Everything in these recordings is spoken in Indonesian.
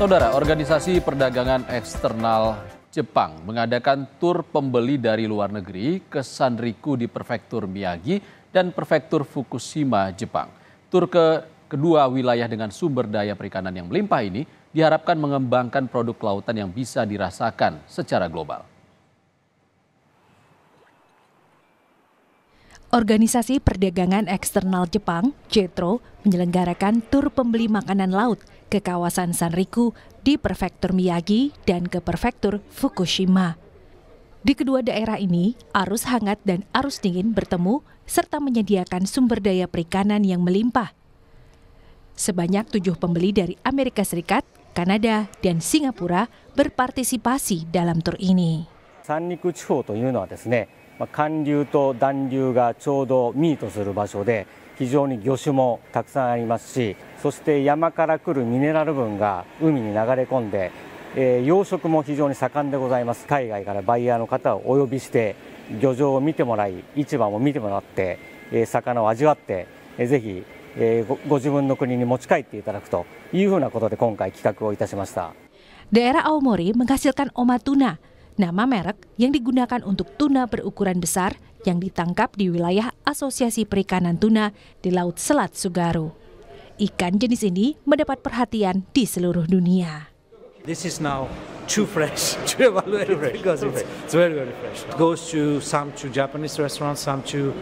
Saudara, Organisasi Perdagangan Eksternal Jepang mengadakan tur pembeli dari luar negeri ke Sanriku di Prefektur Miyagi dan Prefektur Fukushima, Jepang. Tur ke kedua wilayah dengan sumber daya perikanan yang melimpah ini diharapkan mengembangkan produk kelautan yang bisa dirasakan secara global. Organisasi Perdagangan Eksternal Jepang, JETRO, menyelenggarakan tur pembeli makanan laut ke kawasan Sanriku di Prefektur Miyagi dan ke Prefektur Fukushima. Di kedua daerah ini, arus hangat dan arus dingin bertemu serta menyediakan sumber daya perikanan yang melimpah. Sebanyak tujuh pembeli dari Amerika Serikat, Kanada, dan Singapura berpartisipasi dalam tur ini. Sanriku ま寒流と暖流がちょうどミートする場所で非常に魚種もたくさんありますしそして山から来るミネラル分が海に流れ込んで、えー、養殖も非常に盛んでございます海外からバイヤーの方をお呼びして漁場を見てもらい市場も見てもらって、えー、魚を味わって、えー、ぜひ、えー、ごご自分の国に持ち帰っていただくというふうなことで今回企画をいたしました。Daerah Aomori menghasilkan oma tuna nama merek yang digunakan untuk tuna berukuran besar yang ditangkap di wilayah Asosiasi Perikanan Tuna di Laut Selat Sugaru. Ikan jenis ini mendapat perhatian di seluruh dunia. This is now too fresh to evaluate too fresh. because it's, it's very very fresh. It goes to some to Japanese restaurants, some to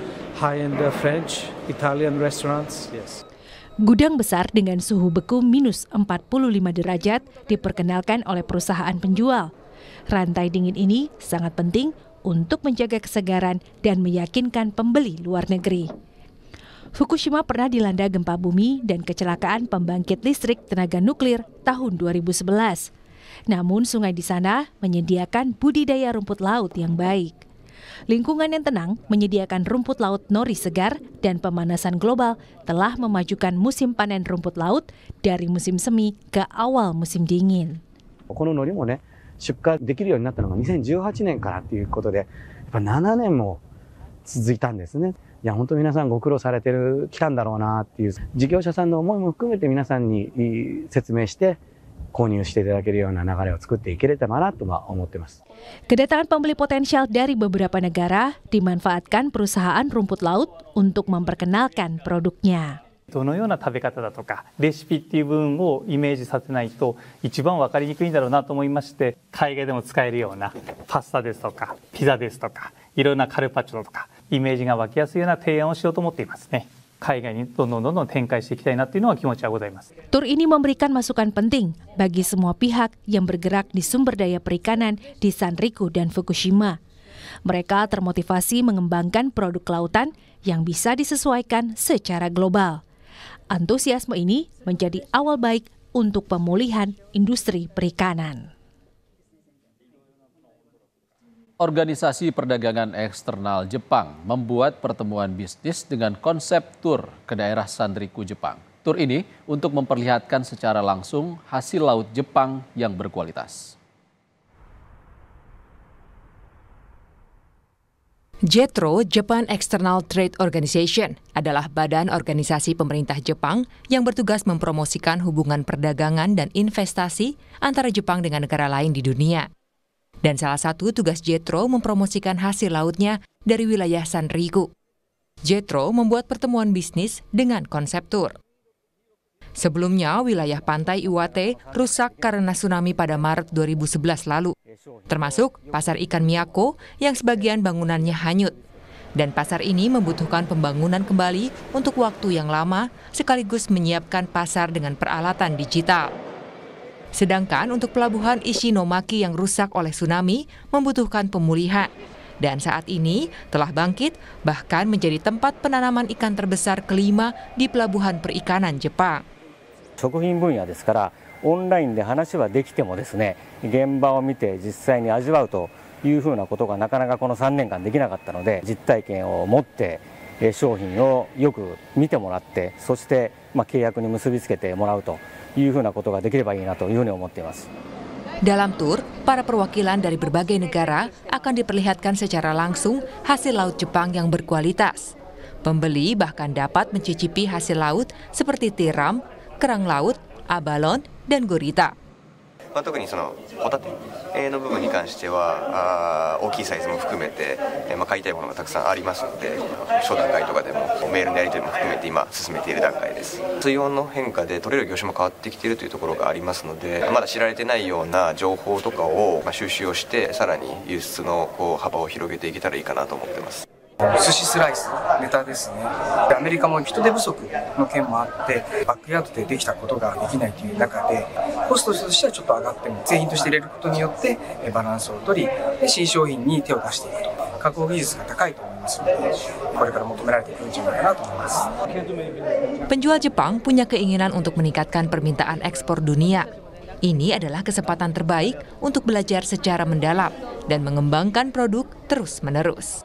high-end uh, French, Italian restaurants. Yes. Gudang besar dengan suhu beku minus 45 derajat diperkenalkan oleh perusahaan penjual Rantai dingin ini sangat penting untuk menjaga kesegaran dan meyakinkan pembeli luar negeri. Fukushima pernah dilanda gempa bumi dan kecelakaan pembangkit listrik tenaga nuklir tahun 2011. Namun sungai di sana menyediakan budidaya rumput laut yang baik. Lingkungan yang tenang menyediakan rumput laut nori segar dan pemanasan global telah memajukan musim panen rumput laut dari musim semi ke awal musim dingin. この海苔もね出荷できるようになったのが2018年からっていうことで、やっぱ7年も続いたんですね。いや、本当皆さんご苦労されてる、来たんだろうなっていう、事業者さんの思いも含めて皆さんに説明して、購入していただけるような流れを作っていければなとは思ってます。Kedatangan pembeli potensial dari beberapa negara dimanfaatkan perusahaan rumput laut untuk memperkenalkan produknya. どのような食べ方だとかレシピっていう部分をイメージさせないと一番分かりにくいんだろうなと思いまして海外でも使えるようなパスタですとかピザですとかいろんなカルパッチョとかイメージが湧きやすいような提案をしようと思っていますね。海外にどんどんどんどん展開していきたいなっていうのは気持ちはございます。Tur ini memberikan masukan penting bagi semua pihak yang bergerak di sumber daya perikanan di Sanriku dan Fukushima. Mereka termotivasi mengembangkan produk kelautan yang bisa disesuaikan secara global. Antusiasme ini menjadi awal baik untuk pemulihan industri perikanan. Organisasi Perdagangan Eksternal Jepang membuat pertemuan bisnis dengan konsep tur ke daerah Sandriku, Jepang. Tur ini untuk memperlihatkan secara langsung hasil laut Jepang yang berkualitas. JETRO, Japan External Trade Organization, adalah badan organisasi pemerintah Jepang yang bertugas mempromosikan hubungan perdagangan dan investasi antara Jepang dengan negara lain di dunia. Dan salah satu tugas JETRO mempromosikan hasil lautnya dari wilayah Sanriku. JETRO membuat pertemuan bisnis dengan konsep tur. Sebelumnya, wilayah pantai Iwate rusak karena tsunami pada Maret 2011 lalu termasuk pasar ikan Miyako yang sebagian bangunannya hanyut. Dan pasar ini membutuhkan pembangunan kembali untuk waktu yang lama, sekaligus menyiapkan pasar dengan peralatan digital. Sedangkan untuk pelabuhan Ishinomaki yang rusak oleh tsunami membutuhkan pemulihan. Dan saat ini telah bangkit bahkan menjadi tempat penanaman ikan terbesar kelima di pelabuhan perikanan Jepang. オンラインで話はできてもですね現場を見て実際に味わうというふうなことがなかなかこの3年間できなかったので実体験を持って商品をよく見てもらってそしてま契約に結びつけてもらうというふうなことができればいいなというふうに思っています。Dalam tur, para perwakilan dari berbagai negara akan diperlihatkan secara langsung hasil laut Jepang yang berkualitas. Pembeli bahkan dapat mencicipi hasil laut seperti tiram, kerang laut, abalon, dan gurita. まあ、特にそのホタテの部分に関してはあ大きいサイズも含めて、えー、まあ、買いたいものがたくさんありますので商談会とかでもメールのやり取りも含めて今進めている段階です水温の変化で取れる魚種も変わってきているというところがありますのでまだ知られてないような情報とかを、ま収集をしてさらに輸出のこう幅を広げていけたらいいかなと思ってます寿司スライスネタですねでアメリカも人手不足の件もあってバックヤードでできたことができないという中でコストとしてはちょっと上がっても製品として入れることによってバランスを取りで新商品に手を出していくと加工技術が高いと思いますのでこれから求められてくるんじゃないかなと思います Penjual Jepang punya keinginan untuk meningkatkan permintaan ekspor dunia ini adalah kesempatan terbaik untuk belajar secara mendalam dan mengembangkan produk terus-menerus.